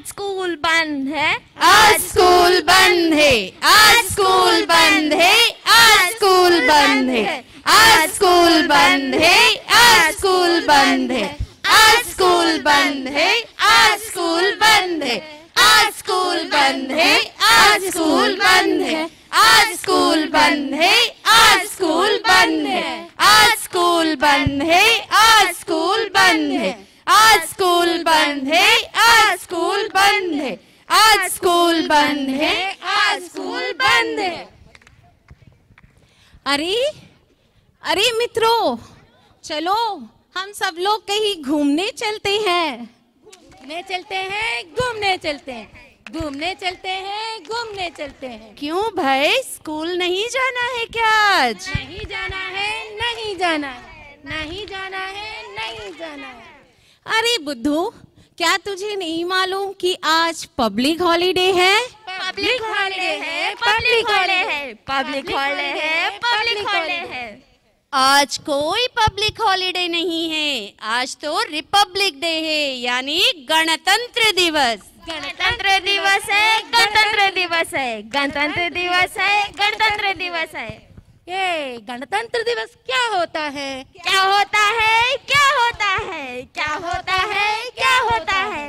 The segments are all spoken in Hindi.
आज स्कूल बंद है आज स्कूल बंद है आज स्कूल बंद है आज स्कूल बंद है आज स्कूल बंद है आज स्कूल बंद है आज स्कूल बंद है आज स्कूल बंद है आज स्कूल बंद है आज स्कूल बंद है आज स्कूल बंद है आज स्कूल बंद है आज स्कूल बंद है आज स्कूल अरे अरे मित्रों चलो हम सब लोग कहीं घूमने चलते हैं घूमने चलते हैं घूमने चलते हैं घूमने चलते हैं घूमने चलते हैं क्यों भाई स्कूल नहीं जाना है क्या आज नहीं जाना है नहीं जाना है नहीं जाना है नहीं जाना है अरे बुद्धू क्या तुझे नहीं मालूम कि आज पब्लिक हॉलीडे है पब्लिक हॉलीडे है पब्लिक हॉलिडे है पब्लिक हॉलीडे है पब्लिक हॉलिडे है आज कोई पब्लिक हॉलीडे नहीं है आज तो रिपब्लिक डे है यानी गणतंत्र दिवस गणतंत्र दिवस है गणतंत्र दिवस है गणतंत्र दिवस है गणतंत्र दिवस है ये गणतंत्र दिवस क्या होता है क्या होता है क्या होता है क्या होता है क्या होता है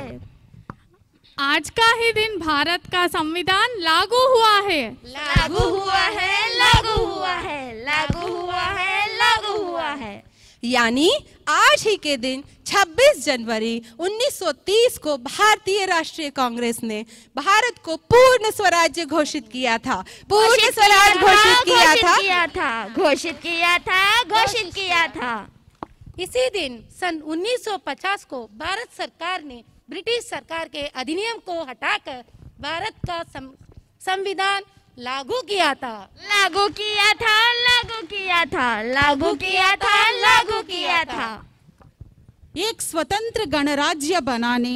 आज का ही दिन भारत का संविधान लागू हुआ है लागू हुआ है लागू हुआ है लागू हुआ है लागू हुआ है यानी आज ही के दिन 26 जनवरी 1930 को भारतीय राष्ट्रीय कांग्रेस ने भारत को पूर्ण स्वराज्य घोषित किया था पूर्ण स्वराज घोषित किया था घोषित किया था घोषित किया था इसी दिन सन 1950 को भारत सरकार ने ब्रिटिश सरकार के अधिनियम को हटाकर भारत का संविधान लागू किया था लागू किया था लागू किया था लागू किया था लागू किया था एक स्वतंत्र गणराज्य बनाने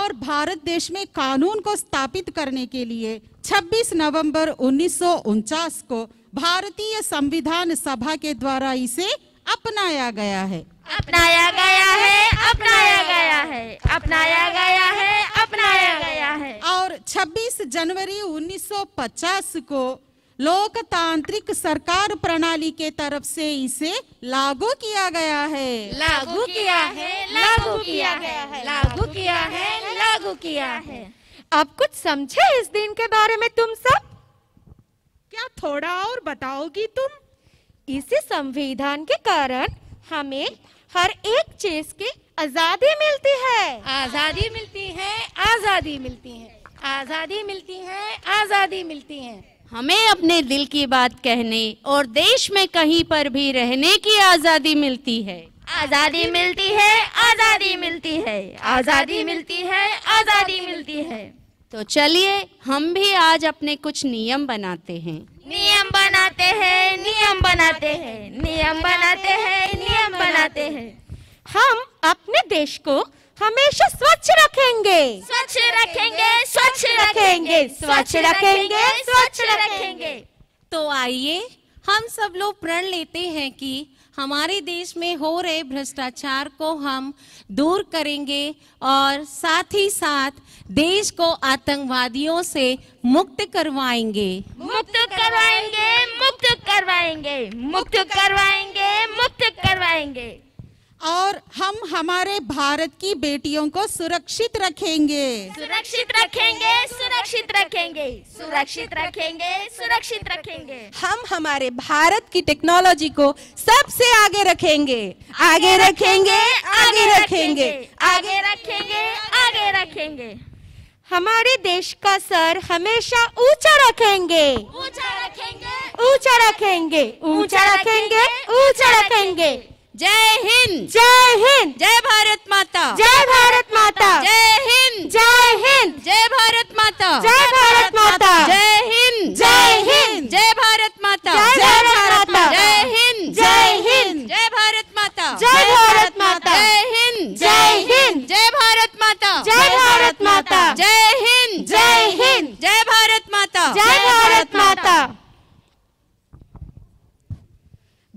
और भारत देश में कानून को स्थापित करने के लिए 26 नवंबर उन्नीस को भारतीय संविधान सभा के द्वारा इसे अपनाया गया है अपनाया गया है अपनाया गया है अपनाया गया है अपनाया गया है और 26 जनवरी 1950 को लोकतांत्रिक सरकार प्रणाली के तरफ से इसे लागू किया गया है लागू किया है लागू किया है लागू किया है लागू किया है अब कुछ समझे इस दिन के बारे में तुम सब क्या थोड़ा और बताओगी तुम इसी संविधान के कारण हमें हर एक चीज की आजादी मिलती है आजादी मिलती है आजादी मिलती है आजादी मिलती है आजादी मिलती है हमें अपने दिल की बात कहने और देश में कहीं पर भी रहने की आजादी मिलती है आजादी मिलती है आजादी मिलती है आजादी मिलती है आजादी मिलती है तो चलिए हम भी आज अपने कुछ नियम बनाते हैं नियम नियम बनाते हैं नियम बनाते हैं नियम बनाते हैं नियम बनाते हैं हम अपने देश को हमेशा स्वच्छ रखेंगे स्वच्छ रखेंगे स्वच्छ रखेंगे स्वच्छ रखेंगे स्वच्छ रखेंगे तो आइए हम सब लोग प्रण लेते हैं कि हमारे देश में हो रहे भ्रष्टाचार को हम दूर करेंगे और साथ ही साथ देश को आतंकवादियों से मुक्त करवाएंगे मुक्त करवाएंगे मुक्त करवाएंगे मुक्त करवाएंगे मुक्त करवाएंगे और हम हमारे भारत की बेटियों को सुरक्षित रखेंगे सुरक्षित रखेंगे सुरक्षित रखेंगे सुरक्षित रखेंगे सुरक्षित रखेंगे हम हमारे भारत की टेक्नोलॉजी को सबसे आगे रखेंगे आगे रखेंगे आगे रखेंगे आगे रखेंगे आगे रखेंगे हमारे देश का सर हमेशा ऊंचा रखेंगे ऊंचा रखेंगे ऊंचा रखेंगे ऊंचा रखेंगे ऊंचा रखेंगे जय हिंद जय हिंद जय भारत माता जय भारत माता जय हिंद जय हिंद जय भारत माता जय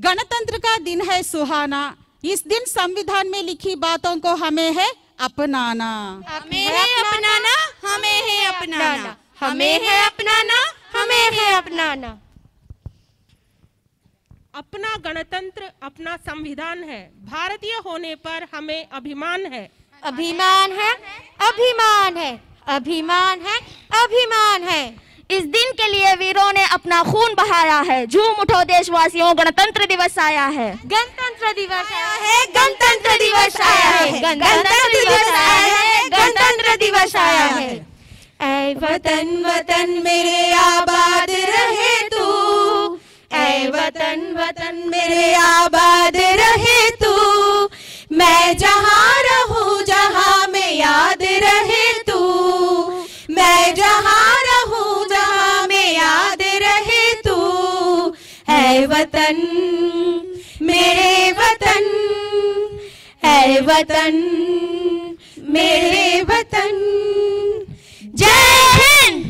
गणतंत्र का दिन है सुहाना इस दिन संविधान में लिखी बातों को हमें है अपनाना हमें है अपनाना हमें है अपनाना हमें है अपनाना हमें है अपनाना अपना गणतंत्र अपना संविधान है भारतीय होने पर हमें अभिमान है अभिमान है अभिमान है अभिमान है अभिमान है इस दिन के लिए वीरों ने अपना खून बहाया है झूम उठो देशवासियों गणतंत्र दिवस आया है गणतंत्र दिवस आया है गणतंत्र दिवस आया है गणतंत्र दिवस आया है गणतंत्र दिवस आया है ऐ वतन वतन मेरे आबाद रहे तू ऐ वतन वतन मेरे आबाद रहे तू मैं जहां वतन मेरे वतन है वतन मेरे वतन जय हिंद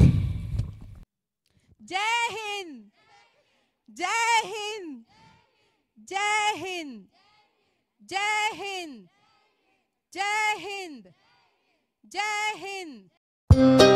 जय हिंद जय हिंद जय हिंद जय हिंद जय हिंद जय हिंद